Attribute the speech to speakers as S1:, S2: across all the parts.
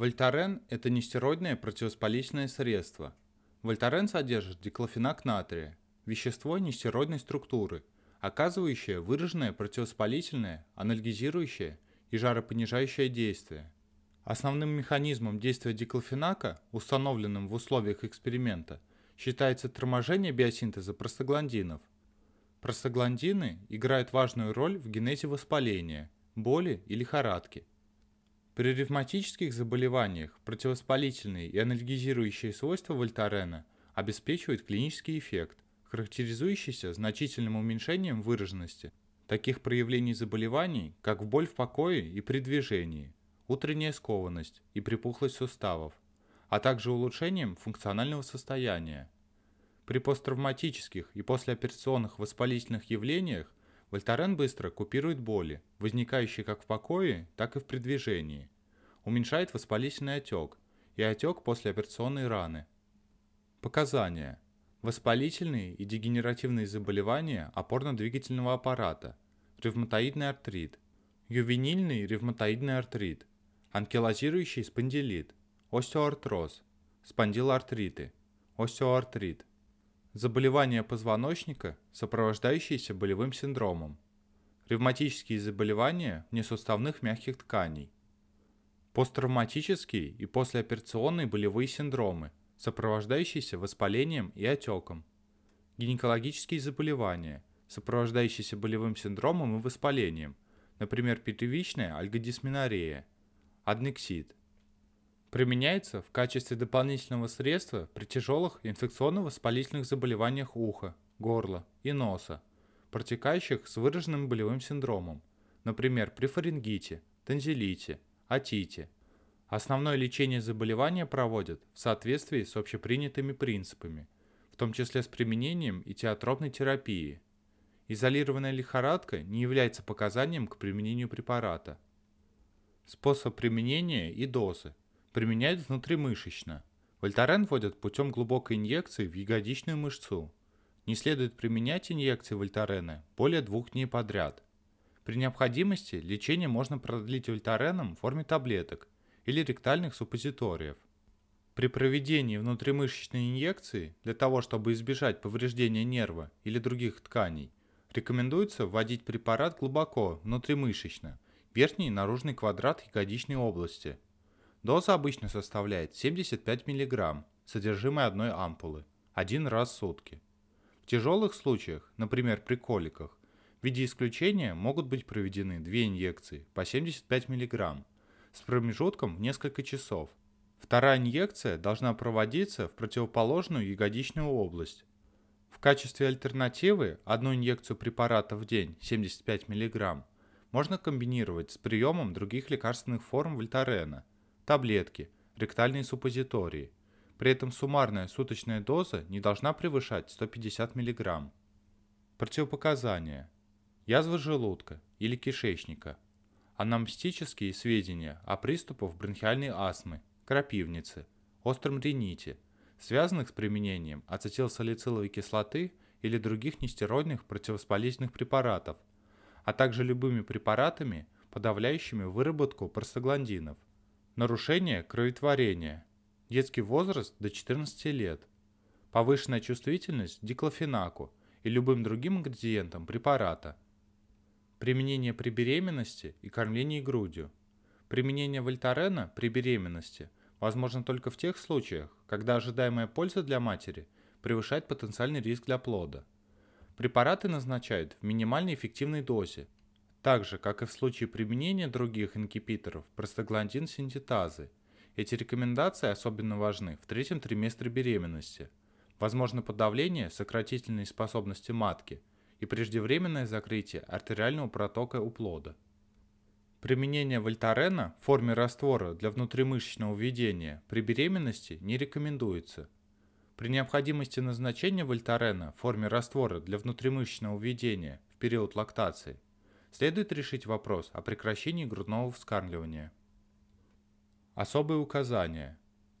S1: Вольтарен – это нестероидное противоспалительное средство. Вольтарен содержит диклофенак натрия, вещество нестероидной структуры, оказывающее выраженное противоспалительное, анальгизирующее и жаропонижающее действие. Основным механизмом действия диклофенака, установленным в условиях эксперимента, считается торможение биосинтеза простагландинов. Простагландины играют важную роль в генезе воспаления, боли и лихорадки. При ревматических заболеваниях противовоспалительные и анальгизирующие свойства вольтарена обеспечивают клинический эффект, характеризующийся значительным уменьшением выраженности таких проявлений заболеваний, как боль в покое и при движении, утренняя скованность и припухлость суставов, а также улучшением функционального состояния. При посттравматических и послеоперационных воспалительных явлениях Вольтарен быстро купирует боли, возникающие как в покое, так и в предвижении. Уменьшает воспалительный отек и отек после операционной раны. Показания. Воспалительные и дегенеративные заболевания опорно-двигательного аппарата, ревматоидный артрит, ювенильный ревматоидный артрит, анкилозирующий спондилит, остеоартроз, спондилоартриты, остеоартрит. Заболевания позвоночника, сопровождающиеся болевым синдромом. Ревматические заболевания несуставных мягких тканей. Посттравматические и послеоперационные болевые синдромы, сопровождающиеся воспалением и отеком. Гинекологические заболевания, сопровождающиеся болевым синдромом и воспалением, например, первичная альгодисменорея, аднексит, Применяется в качестве дополнительного средства при тяжелых инфекционно-воспалительных заболеваниях уха, горла и носа, протекающих с выраженным болевым синдромом, например, при фарингите, танзелите, отите. Основное лечение заболевания проводят в соответствии с общепринятыми принципами, в том числе с применением и терапии. Изолированная лихорадка не является показанием к применению препарата. Способ применения и дозы. Применяют внутримышечно. Вольтарен вводят путем глубокой инъекции в ягодичную мышцу. Не следует применять инъекции вольтарена более двух дней подряд. При необходимости лечение можно продлить вольтареном в форме таблеток или ректальных суппозиториев. При проведении внутримышечной инъекции для того, чтобы избежать повреждения нерва или других тканей, рекомендуется вводить препарат глубоко, внутримышечно, верхний и наружный квадрат ягодичной области – Доза обычно составляет 75 мг, содержимое одной ампулы, один раз в сутки. В тяжелых случаях, например при коликах, в виде исключения могут быть проведены две инъекции по 75 мг с промежутком в несколько часов. Вторая инъекция должна проводиться в противоположную ягодичную область. В качестве альтернативы одну инъекцию препарата в день 75 мг можно комбинировать с приемом других лекарственных форм вольтарена таблетки, ректальные суппозитории. При этом суммарная суточная доза не должна превышать 150 мг. Противопоказания. Язва желудка или кишечника. Анамнестические сведения о приступах бронхиальной астмы, крапивницы, остром рините, связанных с применением ацетилсалициловой кислоты или других нестероидных противовоспалительных препаратов, а также любыми препаратами, подавляющими выработку простагландинов – Нарушение кроветворения. Детский возраст до 14 лет. Повышенная чувствительность к диклофенаку и любым другим ингредиентам препарата. Применение при беременности и кормлении грудью. Применение вольтарена при беременности возможно только в тех случаях, когда ожидаемая польза для матери превышает потенциальный риск для плода. Препараты назначают в минимальной эффективной дозе также как и в случае применения других ингибиторов простагландин-синтетазы, эти рекомендации особенно важны в третьем триместре беременности. Возможно подавление сократительной способности матки и преждевременное закрытие артериального протока у плода. Применение вольтарена в форме раствора для внутримышечного введения при беременности не рекомендуется. При необходимости назначения вольтарена в форме раствора для внутримышечного введения в период лактации – следует решить вопрос о прекращении грудного вскармливания. Особые указания.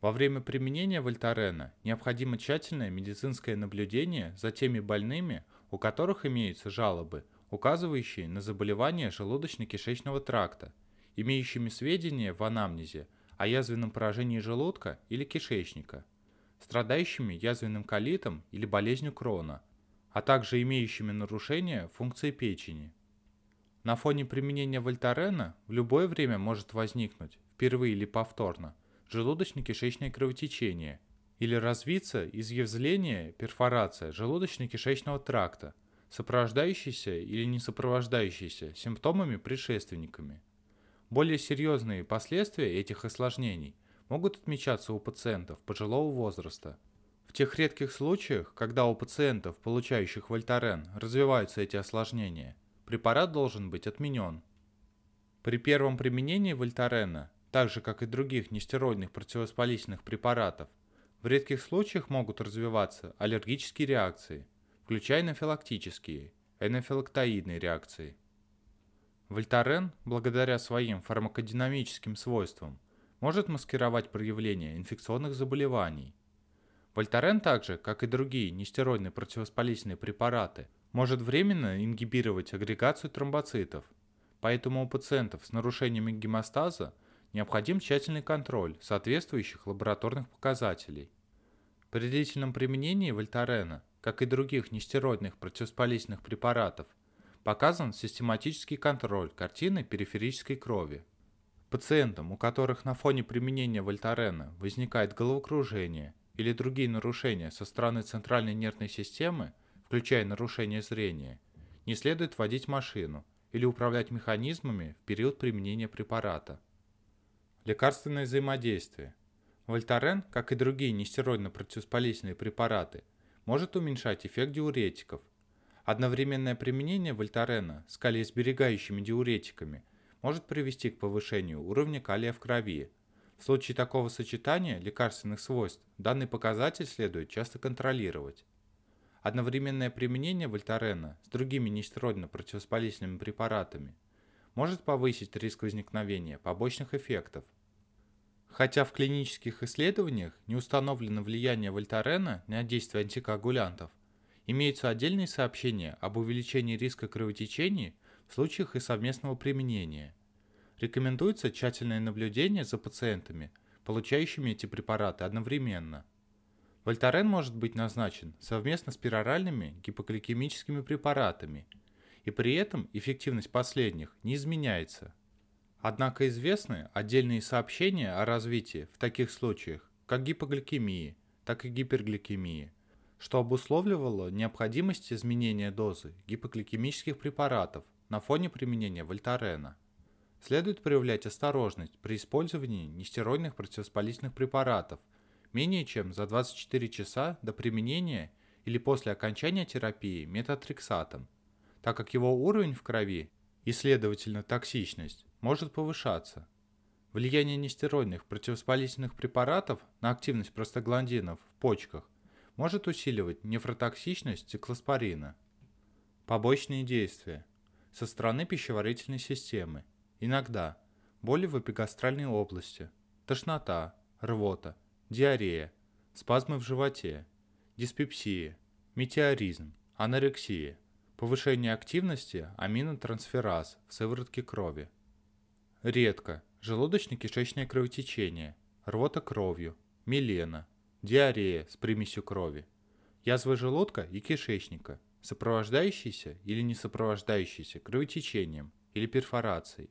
S1: Во время применения вольтарена необходимо тщательное медицинское наблюдение за теми больными, у которых имеются жалобы, указывающие на заболевания желудочно-кишечного тракта, имеющими сведения в анамнезе о язвенном поражении желудка или кишечника, страдающими язвенным колитом или болезнью Крона, а также имеющими нарушение функции печени – на фоне применения вольтарена в любое время может возникнуть, впервые или повторно, желудочно-кишечное кровотечение или развиться изъязвление, перфорация желудочно-кишечного тракта, сопровождающийся или не сопровождающийся симптомами-предшественниками. Более серьезные последствия этих осложнений могут отмечаться у пациентов пожилого возраста. В тех редких случаях, когда у пациентов, получающих вольтарен, развиваются эти осложнения – препарат должен быть отменен. При первом применении вольтарена, так же как и других нестероидных противовоспалительных препаратов, в редких случаях могут развиваться аллергические реакции, включая анафилактические, анафилактоидные реакции. Вольтарен, благодаря своим фармакодинамическим свойствам, может маскировать проявление инфекционных заболеваний – Вольтарен также, как и другие нестероидные противовоспалительные препараты, может временно ингибировать агрегацию тромбоцитов. Поэтому у пациентов с нарушениями гемостаза необходим тщательный контроль соответствующих лабораторных показателей. При длительном применении вольтарена, как и других нестероидных противовоспалительных препаратов, показан систематический контроль картины периферической крови. Пациентам, у которых на фоне применения вольтарена возникает головокружение – или другие нарушения со стороны центральной нервной системы, включая нарушение зрения, не следует водить машину или управлять механизмами в период применения препарата. Лекарственное взаимодействие. Вольтарен, как и другие нестероидно-противоспалительные препараты, может уменьшать эффект диуретиков. Одновременное применение вольтарена с калиесберегающими диуретиками может привести к повышению уровня калия в крови – в случае такого сочетания лекарственных свойств данный показатель следует часто контролировать. Одновременное применение вольтарена с другими нестероидно противоспалительными препаратами может повысить риск возникновения побочных эффектов. Хотя в клинических исследованиях не установлено влияние вольтарена на действие антикоагулянтов, имеются отдельные сообщения об увеличении риска кровотечений в случаях их совместного применения – Рекомендуется тщательное наблюдение за пациентами, получающими эти препараты одновременно. Вольтарен может быть назначен совместно с пероральными гипокликемическими препаратами, и при этом эффективность последних не изменяется. Однако известны отдельные сообщения о развитии в таких случаях как гипогликемии, так и гипергликемии, что обусловливало необходимость изменения дозы гипогликемических препаратов на фоне применения вольтарена. Следует проявлять осторожность при использовании нестероидных противовоспалительных препаратов менее чем за 24 часа до применения или после окончания терапии метатрексатом, так как его уровень в крови и, следовательно, токсичность может повышаться. Влияние нестероидных противовоспалительных препаратов на активность простагландинов в почках может усиливать нефротоксичность циклоспорина. Побочные действия со стороны пищеварительной системы – Иногда боли в эпигастральной области, тошнота, рвота, диарея, спазмы в животе, диспепсия, метеоризм, анорексия, повышение активности аминотрансфераз в сыворотке крови. Редко желудочно-кишечное кровотечение, рвота кровью, милена, диарея с примесью крови, язва желудка и кишечника, сопровождающиеся или не сопровождающиеся кровотечением или перфорацией,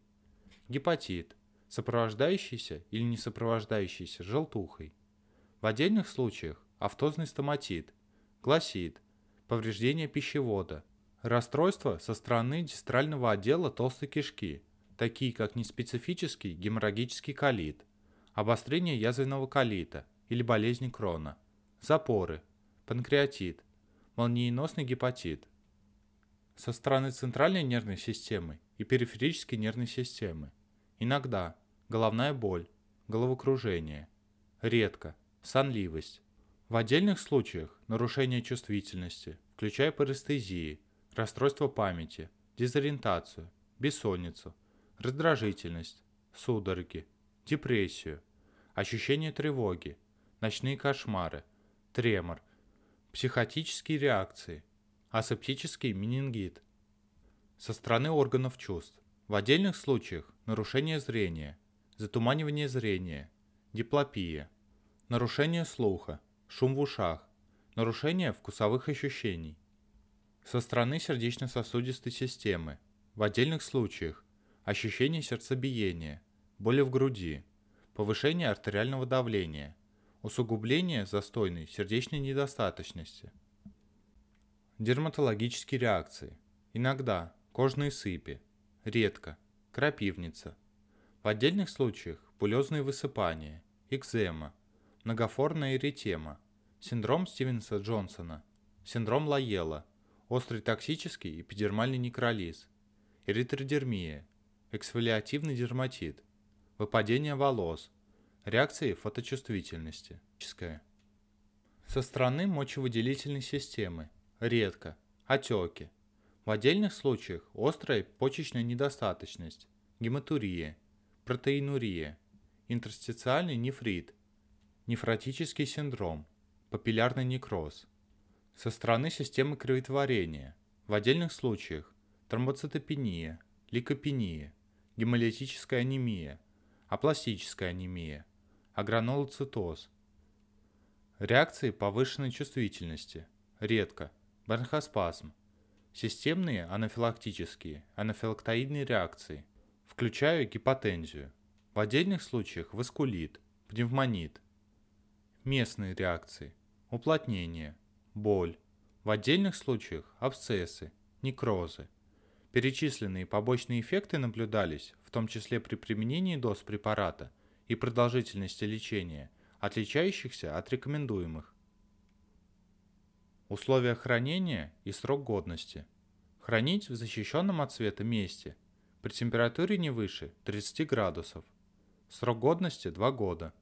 S1: гепатит, сопровождающийся или не сопровождающийся желтухой. В отдельных случаях автозный стоматит, гласит, повреждение пищевода, расстройства со стороны дистрального отдела толстой кишки, такие как неспецифический геморрагический колит, обострение язвенного колита или болезни крона, запоры, панкреатит, молниеносный гепатит. Со стороны центральной нервной системы и периферической нервной системы – Иногда головная боль, головокружение. Редко сонливость. В отдельных случаях нарушение чувствительности, включая парестезии, расстройство памяти, дезориентацию, бессонницу, раздражительность, судороги, депрессию, ощущение тревоги, ночные кошмары, тремор, психотические реакции, асептический менингит. Со стороны органов чувств. В отдельных случаях нарушение зрения, затуманивание зрения, диплопия, нарушение слуха, шум в ушах, нарушение вкусовых ощущений. Со стороны сердечно-сосудистой системы, в отдельных случаях, ощущение сердцебиения, боли в груди, повышение артериального давления, усугубление застойной сердечной недостаточности. Дерматологические реакции. Иногда кожные сыпи, редко – крапивница. В отдельных случаях пулезные высыпания, экзема, многофорная эритема, синдром Стивенса Джонсона, синдром Лаела, острый токсический эпидермальный некролиз, эритродермия, эксфолиативный дерматит, выпадение волос, реакции фоточувствительности. Со стороны мочевыделительной системы редко, отеки, в отдельных случаях острая почечная недостаточность, гематурия, протеинурия, интерстициальный нефрит, нефротический синдром, папиллярный некроз. Со стороны системы кроветворения в отдельных случаях тромбоцитопения, ликопения, гемолитическая анемия, апластическая анемия, агранулоцитоз. Реакции повышенной чувствительности, редко, бронхоспазм, Системные анафилактические, анафилактоидные реакции, включая гипотензию. В отдельных случаях васкулит, пневмонит. Местные реакции, уплотнение, боль. В отдельных случаях абсцессы, некрозы. Перечисленные побочные эффекты наблюдались, в том числе при применении доз препарата и продолжительности лечения, отличающихся от рекомендуемых условия хранения и срок годности. Хранить в защищенном от света месте при температуре не выше 30 градусов. Срок годности 2 года.